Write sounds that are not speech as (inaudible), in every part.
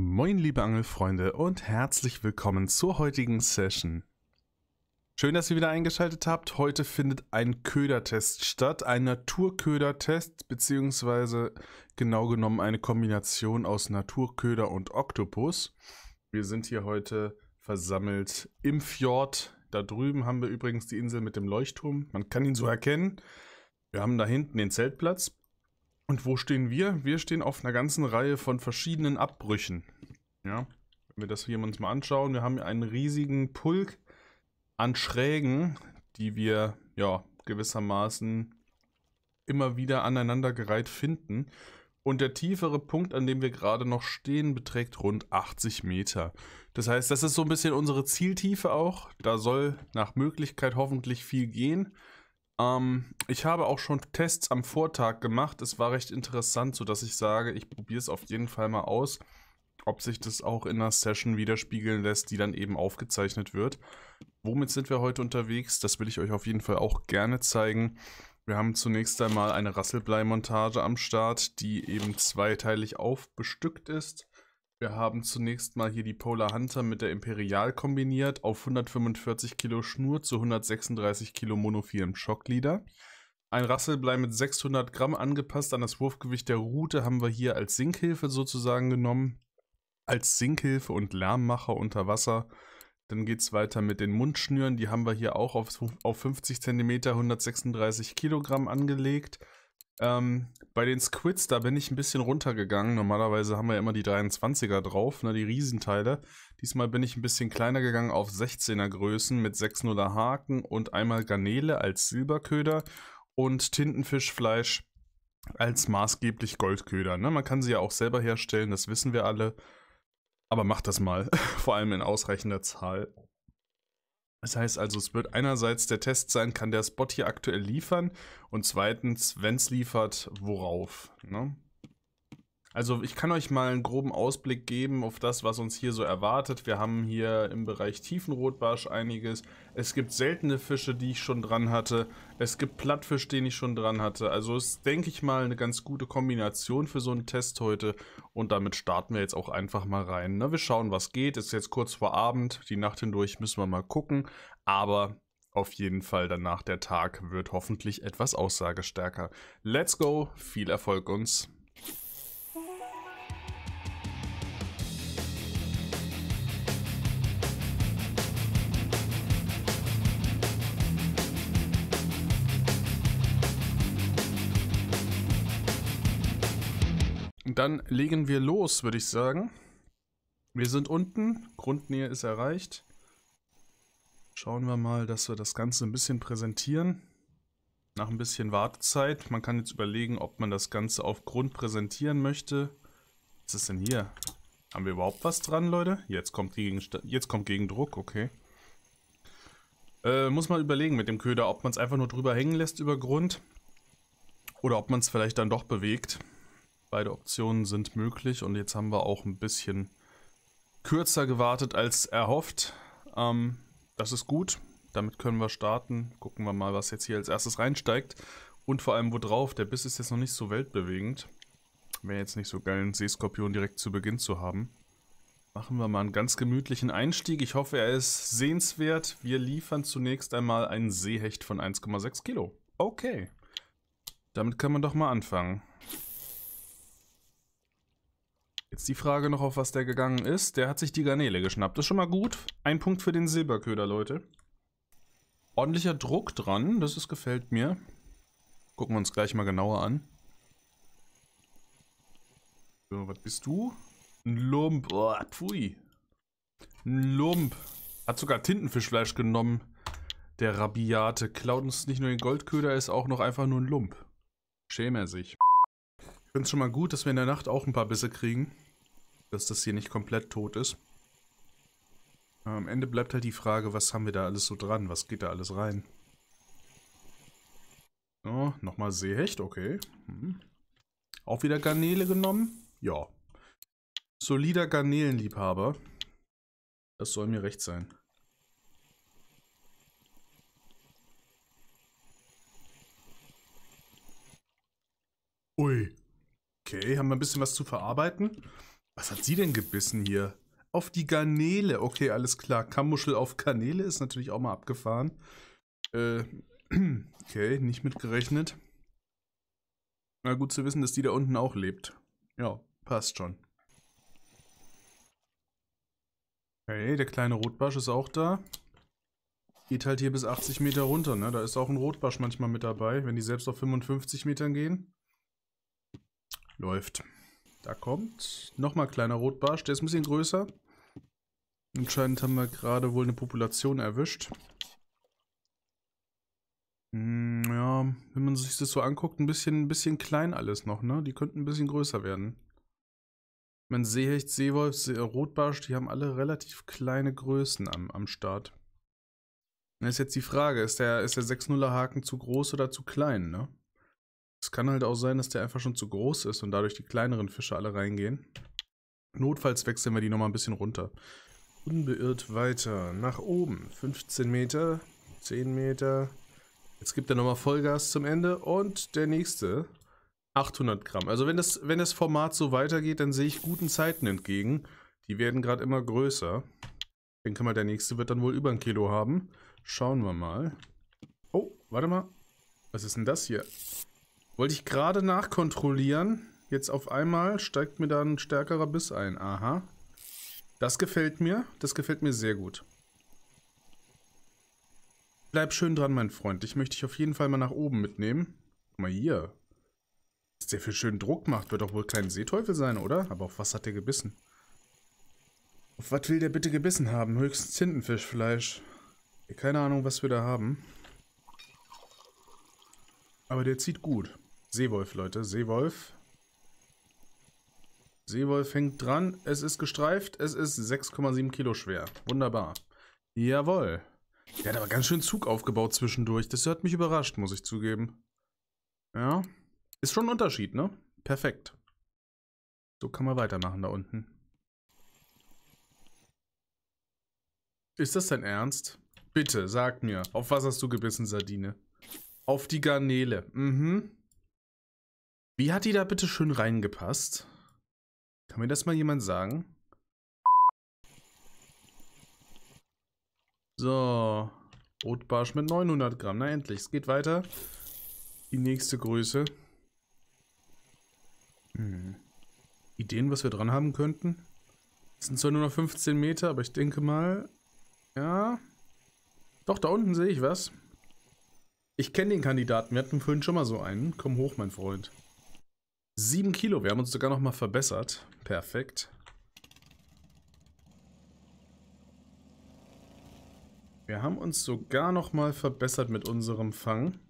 Moin liebe Angelfreunde und herzlich willkommen zur heutigen Session. Schön, dass ihr wieder eingeschaltet habt. Heute findet ein Ködertest statt, ein Naturködertest, beziehungsweise genau genommen eine Kombination aus Naturköder und Oktopus. Wir sind hier heute versammelt im Fjord. Da drüben haben wir übrigens die Insel mit dem Leuchtturm. Man kann ihn so erkennen. Wir haben da hinten den Zeltplatz und wo stehen wir? Wir stehen auf einer ganzen Reihe von verschiedenen Abbrüchen. Ja, wenn wir das hier uns mal anschauen, wir haben einen riesigen Pulk an Schrägen, die wir ja gewissermaßen immer wieder aneinandergereiht finden. Und der tiefere Punkt, an dem wir gerade noch stehen, beträgt rund 80 Meter. Das heißt, das ist so ein bisschen unsere Zieltiefe auch. Da soll nach Möglichkeit hoffentlich viel gehen. Ähm, ich habe auch schon Tests am Vortag gemacht. Es war recht interessant, sodass ich sage, ich probiere es auf jeden Fall mal aus, ob sich das auch in einer Session widerspiegeln lässt, die dann eben aufgezeichnet wird. Womit sind wir heute unterwegs? Das will ich euch auf jeden Fall auch gerne zeigen. Wir haben zunächst einmal eine Rasselblei-Montage am Start, die eben zweiteilig aufbestückt ist. Wir haben zunächst mal hier die Polar Hunter mit der Imperial kombiniert auf 145 Kilo Schnur zu 136 Kilo Monofilm Schocklieder. Ein Rasselblei mit 600 Gramm angepasst an das Wurfgewicht der Route haben wir hier als Sinkhilfe sozusagen genommen. Als Sinkhilfe und Lärmmacher unter Wasser. Dann geht es weiter mit den Mundschnüren. Die haben wir hier auch auf, auf 50 cm 136 Kilogramm angelegt. Ähm, bei den Squids, da bin ich ein bisschen runtergegangen. Normalerweise haben wir ja immer die 23er drauf, ne, die Riesenteile. Diesmal bin ich ein bisschen kleiner gegangen auf 16er Größen mit 6-0er Haken und einmal Garnele als Silberköder und Tintenfischfleisch als maßgeblich Goldköder. Ne? Man kann sie ja auch selber herstellen, das wissen wir alle. Aber macht das mal, (laughs) vor allem in ausreichender Zahl. Das heißt also, es wird einerseits der Test sein, kann der Spot hier aktuell liefern und zweitens, wenn es liefert, worauf. Ne? Also ich kann euch mal einen groben Ausblick geben auf das, was uns hier so erwartet. Wir haben hier im Bereich Tiefenrotbarsch einiges. Es gibt seltene Fische, die ich schon dran hatte. Es gibt Plattfisch, den ich schon dran hatte. Also ist, denke ich mal, eine ganz gute Kombination für so einen Test heute. Und damit starten wir jetzt auch einfach mal rein. Ne? Wir schauen, was geht. Ist jetzt kurz vor Abend. Die Nacht hindurch müssen wir mal gucken. Aber auf jeden Fall danach der Tag wird hoffentlich etwas aussagestärker. Let's go. Viel Erfolg uns. dann legen wir los, würde ich sagen. Wir sind unten, Grundnähe ist erreicht. Schauen wir mal, dass wir das Ganze ein bisschen präsentieren. Nach ein bisschen Wartezeit. Man kann jetzt überlegen, ob man das Ganze auf Grund präsentieren möchte. Was ist denn hier? Haben wir überhaupt was dran, Leute? Jetzt kommt, jetzt kommt Gegendruck, okay. Äh, muss man überlegen mit dem Köder, ob man es einfach nur drüber hängen lässt über Grund. Oder ob man es vielleicht dann doch bewegt. Beide Optionen sind möglich und jetzt haben wir auch ein bisschen kürzer gewartet als erhofft. Ähm, das ist gut. Damit können wir starten. Gucken wir mal, was jetzt hier als erstes reinsteigt. Und vor allem, wo drauf. Der Biss ist jetzt noch nicht so weltbewegend. Wäre jetzt nicht so geil, einen Seeskorpion direkt zu Beginn zu haben. Machen wir mal einen ganz gemütlichen Einstieg. Ich hoffe, er ist sehenswert. Wir liefern zunächst einmal einen Seehecht von 1,6 Kilo. Okay. Damit kann man doch mal anfangen. Jetzt die Frage noch, auf was der gegangen ist. Der hat sich die Garnele geschnappt. Das ist schon mal gut. Ein Punkt für den Silberköder, Leute. Ordentlicher Druck dran. Das ist, gefällt mir. Gucken wir uns gleich mal genauer an. So, was bist du? Ein Lump. Oh, pfui. Ein Lump. Hat sogar Tintenfischfleisch genommen. Der Rabiate klaut uns nicht nur den Goldköder, ist auch noch einfach nur ein Lump. Schäme er sich. Ich finde es schon mal gut, dass wir in der Nacht auch ein paar Bisse kriegen dass das hier nicht komplett tot ist. am Ende bleibt halt die Frage, was haben wir da alles so dran? Was geht da alles rein? So, nochmal Seehecht, okay. Hm. Auch wieder Garnele genommen? Ja. Solider Garnelenliebhaber. Das soll mir recht sein. Ui. Okay, haben wir ein bisschen was zu verarbeiten. Was hat sie denn gebissen hier? Auf die Garnele. Okay, alles klar. Kammmuschel auf Garnele ist natürlich auch mal abgefahren. Äh, (clears throat) okay, nicht mitgerechnet. Na gut zu wissen, dass die da unten auch lebt. Ja, passt schon. Hey, der kleine Rotbarsch ist auch da. Geht halt hier bis 80 Meter runter, ne? Da ist auch ein Rotbarsch manchmal mit dabei, wenn die selbst auf 55 Metern gehen. Läuft. Läuft. Da kommt nochmal kleiner Rotbarsch. Der ist ein bisschen größer. Anscheinend haben wir gerade wohl eine Population erwischt. Hm, ja, wenn man sich das so anguckt, ein bisschen, ein bisschen klein alles noch, ne? Die könnten ein bisschen größer werden. Ich meine, Seehecht, Seewolf, See Rotbarsch, die haben alle relativ kleine Größen am, am Start. Dann ist jetzt die Frage, ist der, ist der 6-0er Haken zu groß oder zu klein, ne? Es kann halt auch sein, dass der einfach schon zu groß ist und dadurch die kleineren Fische alle reingehen. Notfalls wechseln wir die nochmal ein bisschen runter. Unbeirrt weiter. Nach oben. 15 Meter. 10 Meter. Jetzt gibt er nochmal Vollgas zum Ende. Und der nächste. 800 Gramm. Also wenn das, wenn das Format so weitergeht, dann sehe ich guten Zeiten entgegen. Die werden gerade immer größer. Ich denke mal, der nächste wird dann wohl über ein Kilo haben. Schauen wir mal. Oh, warte mal. Was ist denn das hier? Wollte ich gerade nachkontrollieren. Jetzt auf einmal steigt mir da ein stärkerer Biss ein. Aha. Das gefällt mir. Das gefällt mir sehr gut. Bleib schön dran, mein Freund. Dich möchte ich auf jeden Fall mal nach oben mitnehmen. Guck mal hier. Was der für schönen Druck macht, wird doch wohl kein Seeteufel sein, oder? Aber auf was hat der gebissen? Auf was will der bitte gebissen haben? Höchstens Tintenfischfleisch. Keine Ahnung, was wir da haben. Aber der zieht gut. Seewolf, Leute. Seewolf. Seewolf hängt dran. Es ist gestreift. Es ist 6,7 Kilo schwer. Wunderbar. Jawoll. Der hat aber ganz schön Zug aufgebaut zwischendurch. Das hat mich überrascht, muss ich zugeben. Ja. Ist schon ein Unterschied, ne? Perfekt. So kann man weitermachen da unten. Ist das dein Ernst? Bitte, sag mir, auf was hast du gebissen, Sardine? Auf die Garnele. Mhm. Wie hat die da bitte schön reingepasst? Kann mir das mal jemand sagen? So. Rotbarsch mit 900 Gramm. Na endlich, es geht weiter. Die nächste Größe. Hm. Ideen, was wir dran haben könnten? Es sind zwar nur noch 15 Meter, aber ich denke mal... Ja... Doch, da unten sehe ich was. Ich kenne den Kandidaten. Wir hatten vorhin schon mal so einen. Komm hoch, mein Freund. 7 Kilo, wir haben uns sogar nochmal verbessert. Perfekt. Wir haben uns sogar nochmal verbessert mit unserem Fang.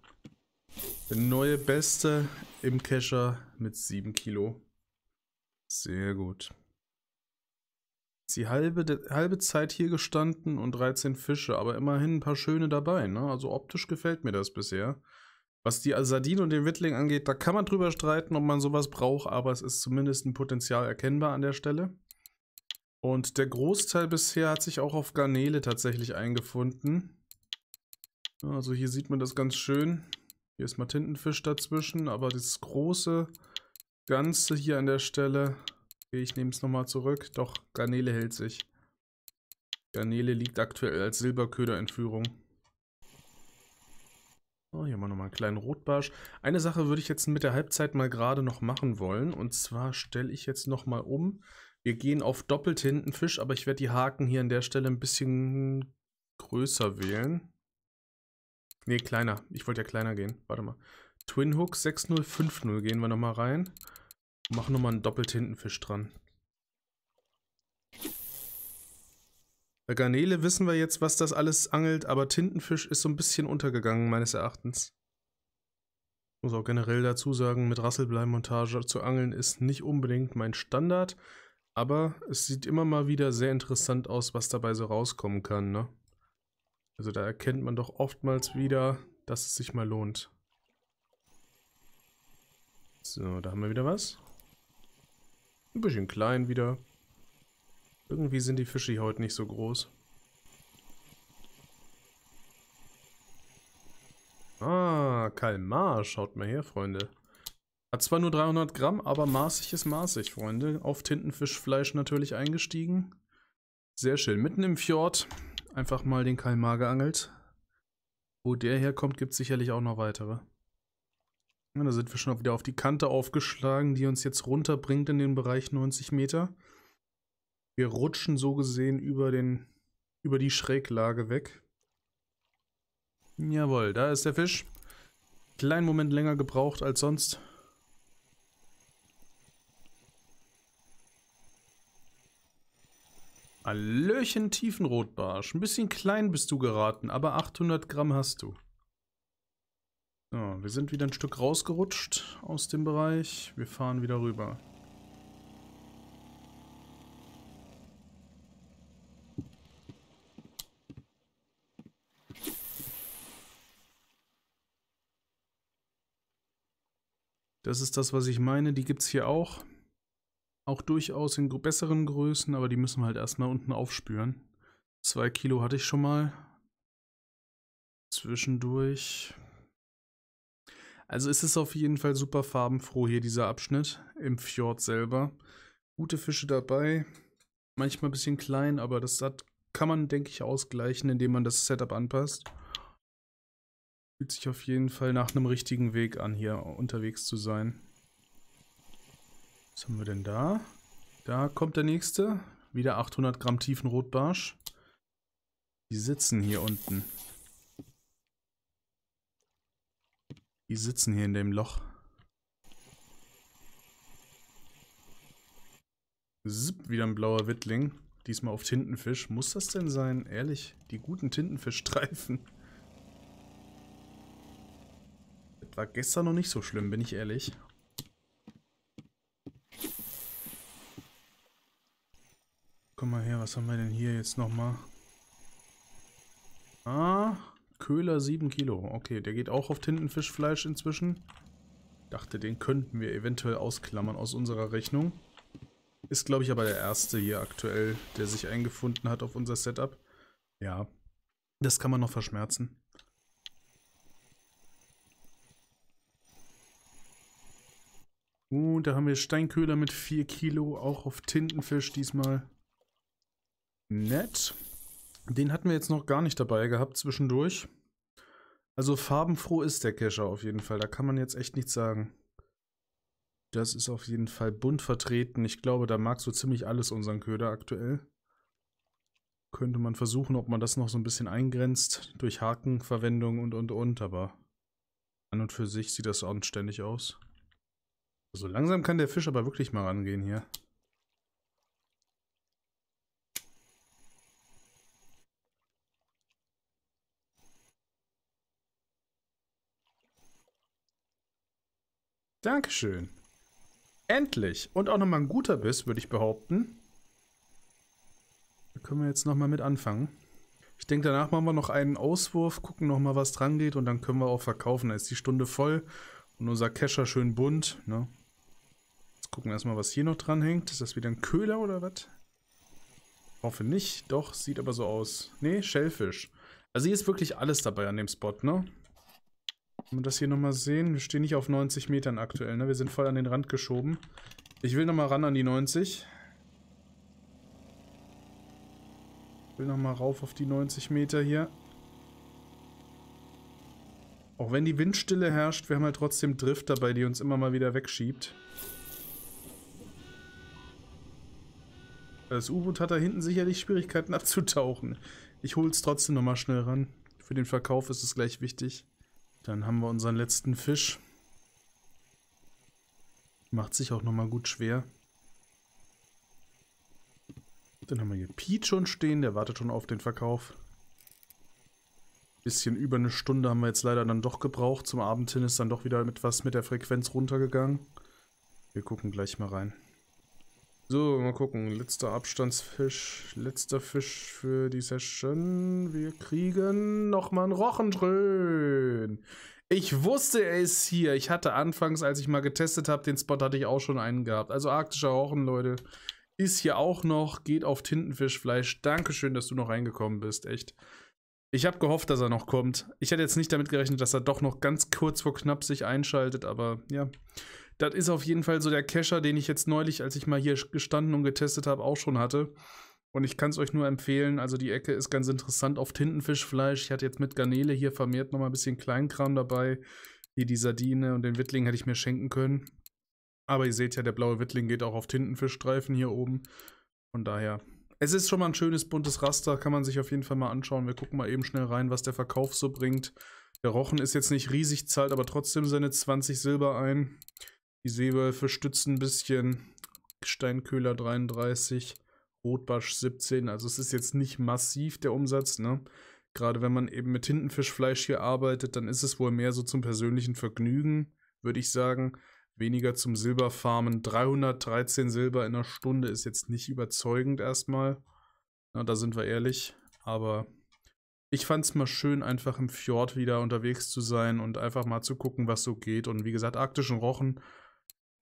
Der neue Beste im Kescher mit 7 Kilo. Sehr gut. Die halbe, die halbe Zeit hier gestanden und 13 Fische, aber immerhin ein paar schöne dabei. Ne? Also optisch gefällt mir das bisher. Was die Sardine und den Wittling angeht, da kann man drüber streiten, ob man sowas braucht, aber es ist zumindest ein Potenzial erkennbar an der Stelle. Und der Großteil bisher hat sich auch auf Garnele tatsächlich eingefunden. Also hier sieht man das ganz schön. Hier ist mal Tintenfisch dazwischen, aber das große Ganze hier an der Stelle... ich nehme es nochmal zurück. Doch, Garnele hält sich. Garnele liegt aktuell als Silberköder in Führung. Oh, hier mal nochmal einen kleinen Rotbarsch. Eine Sache würde ich jetzt mit der Halbzeit mal gerade noch machen wollen. Und zwar stelle ich jetzt nochmal um. Wir gehen auf doppelt hinten Fisch, aber ich werde die Haken hier an der Stelle ein bisschen größer wählen. Ne, kleiner. Ich wollte ja kleiner gehen. Warte mal. Twin Hook 6050 gehen wir nochmal rein. Machen nochmal einen doppelt hinten Fisch dran. Bei Garnele wissen wir jetzt, was das alles angelt, aber Tintenfisch ist so ein bisschen untergegangen, meines Erachtens. Ich Muss auch generell dazu sagen, mit Rasselbleimontage zu angeln ist nicht unbedingt mein Standard, aber es sieht immer mal wieder sehr interessant aus, was dabei so rauskommen kann, ne? Also da erkennt man doch oftmals wieder, dass es sich mal lohnt. So, da haben wir wieder was. Ein bisschen klein wieder. Irgendwie sind die Fische hier heute nicht so groß. Ah, Kalmar, schaut mal her, Freunde. Hat zwar nur 300 Gramm, aber maßig ist maßig, Freunde. Auf Tintenfischfleisch natürlich eingestiegen. Sehr schön. Mitten im Fjord einfach mal den Kalmar geangelt. Wo der herkommt, gibt es sicherlich auch noch weitere. Ja, da sind wir schon wieder auf die Kante aufgeschlagen, die uns jetzt runterbringt in den Bereich 90 Meter. Wir rutschen so gesehen über, den, über die Schräglage weg. Jawohl, da ist der Fisch. Kleinen Moment länger gebraucht als sonst. Hallöchen, Tiefenrotbarsch. Ein bisschen klein bist du geraten, aber 800 Gramm hast du. So, wir sind wieder ein Stück rausgerutscht aus dem Bereich. Wir fahren wieder rüber. Das ist das, was ich meine. Die gibt es hier auch. Auch durchaus in besseren Größen, aber die müssen wir halt erstmal unten aufspüren. Zwei Kilo hatte ich schon mal. Zwischendurch. Also ist es auf jeden Fall super farbenfroh hier, dieser Abschnitt im Fjord selber. Gute Fische dabei. Manchmal ein bisschen klein, aber das hat, kann man, denke ich, ausgleichen, indem man das Setup anpasst. Fühlt sich auf jeden Fall nach einem richtigen Weg an, hier unterwegs zu sein. Was haben wir denn da? Da kommt der nächste. Wieder 800 Gramm tiefen Rotbarsch. Die sitzen hier unten. Die sitzen hier in dem Loch. Zip, wieder ein blauer Wittling. Diesmal auf Tintenfisch. Muss das denn sein? Ehrlich, die guten Tintenfischstreifen. War gestern noch nicht so schlimm, bin ich ehrlich. Komm mal her, was haben wir denn hier jetzt nochmal? Ah, Köhler 7 Kilo. Okay, der geht auch auf Tintenfischfleisch inzwischen. Dachte, den könnten wir eventuell ausklammern aus unserer Rechnung. Ist, glaube ich, aber der erste hier aktuell, der sich eingefunden hat auf unser Setup. Ja, das kann man noch verschmerzen. Und da haben wir Steinköhler mit 4 Kilo, auch auf Tintenfisch diesmal. Nett. Den hatten wir jetzt noch gar nicht dabei gehabt zwischendurch. Also farbenfroh ist der Kescher auf jeden Fall. Da kann man jetzt echt nichts sagen. Das ist auf jeden Fall bunt vertreten. Ich glaube, da mag so ziemlich alles unseren Köder aktuell. Könnte man versuchen, ob man das noch so ein bisschen eingrenzt durch Hakenverwendung und und und, aber an und für sich sieht das anständig aus. So langsam kann der Fisch aber wirklich mal rangehen hier. Dankeschön. Endlich. Und auch nochmal ein guter Biss, würde ich behaupten. Da können wir jetzt nochmal mit anfangen. Ich denke, danach machen wir noch einen Auswurf, gucken nochmal, was dran geht und dann können wir auch verkaufen. Da ist die Stunde voll und unser Kescher schön bunt. Ne? Jetzt gucken wir erstmal, was hier noch dran hängt. Ist das wieder ein Köhler oder was? Hoffe nicht. Doch, sieht aber so aus. Ne, Schellfisch. Also hier ist wirklich alles dabei an dem Spot, ne? Wenn wir das hier nochmal sehen, wir stehen nicht auf 90 Metern aktuell, ne? Wir sind voll an den Rand geschoben. Ich will nochmal ran an die 90. Ich will nochmal rauf auf die 90 Meter hier. Auch wenn die Windstille herrscht, wir haben halt trotzdem Drift dabei, die uns immer mal wieder wegschiebt. Das U-Boot hat da hinten sicherlich Schwierigkeiten (laughs) abzutauchen. Ich hole es trotzdem nochmal schnell ran. Für den Verkauf ist es gleich wichtig. Dann haben wir unseren letzten Fisch. Macht sich auch nochmal gut schwer. Dann haben wir hier Pete schon stehen, der wartet schon auf den Verkauf bisschen über eine Stunde haben wir jetzt leider dann doch gebraucht. Zum Abend hin ist dann doch wieder etwas mit der Frequenz runtergegangen. Wir gucken gleich mal rein. So, mal gucken. Letzter Abstandsfisch. Letzter Fisch für die Session. Wir kriegen nochmal einen Rochendröhn. Ich wusste, er ist hier. Ich hatte anfangs, als ich mal getestet habe, den Spot hatte ich auch schon einen gehabt. Also arktischer Rochen, Leute, ist hier auch noch. Geht auf Tintenfischfleisch. Dankeschön, dass du noch reingekommen bist. Echt. Ich habe gehofft, dass er noch kommt. Ich hätte jetzt nicht damit gerechnet, dass er doch noch ganz kurz vor knapp sich einschaltet, aber ja. Das ist auf jeden Fall so der Kescher, den ich jetzt neulich, als ich mal hier gestanden und getestet habe, auch schon hatte. Und ich kann es euch nur empfehlen. Also die Ecke ist ganz interessant auf Tintenfischfleisch. Ich hatte jetzt mit Garnele hier vermehrt nochmal ein bisschen Kleinkram dabei. Hier die Sardine und den Wittling hätte ich mir schenken können. Aber ihr seht ja, der blaue Wittling geht auch auf Tintenfischstreifen hier oben. Von daher es ist schon mal ein schönes buntes Raster, kann man sich auf jeden Fall mal anschauen. Wir gucken mal eben schnell rein, was der Verkauf so bringt. Der Rochen ist jetzt nicht riesig, zahlt aber trotzdem seine 20 Silber ein. Die Seewölfe stützen ein bisschen. Steinköhler 33, Rotbarsch 17. Also es ist jetzt nicht massiv der Umsatz, ne? Gerade wenn man eben mit Tintenfischfleisch hier arbeitet, dann ist es wohl mehr so zum persönlichen Vergnügen, würde ich sagen. Weniger zum Silberfarmen. 313 Silber in einer Stunde ist jetzt nicht überzeugend erstmal. Na, da sind wir ehrlich. Aber ich fand es mal schön, einfach im Fjord wieder unterwegs zu sein und einfach mal zu gucken, was so geht. Und wie gesagt, arktischen Rochen,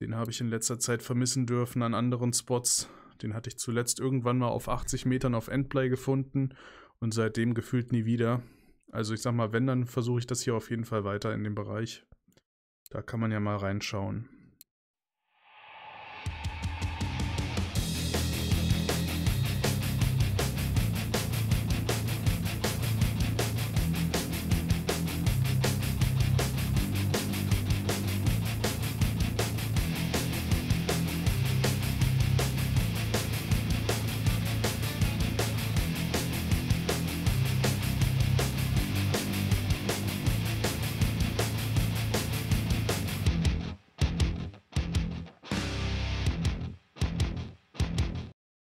den habe ich in letzter Zeit vermissen dürfen an anderen Spots. Den hatte ich zuletzt irgendwann mal auf 80 Metern auf Endplay gefunden und seitdem gefühlt nie wieder. Also ich sag mal, wenn, dann versuche ich das hier auf jeden Fall weiter in dem Bereich. Da kann man ja mal reinschauen.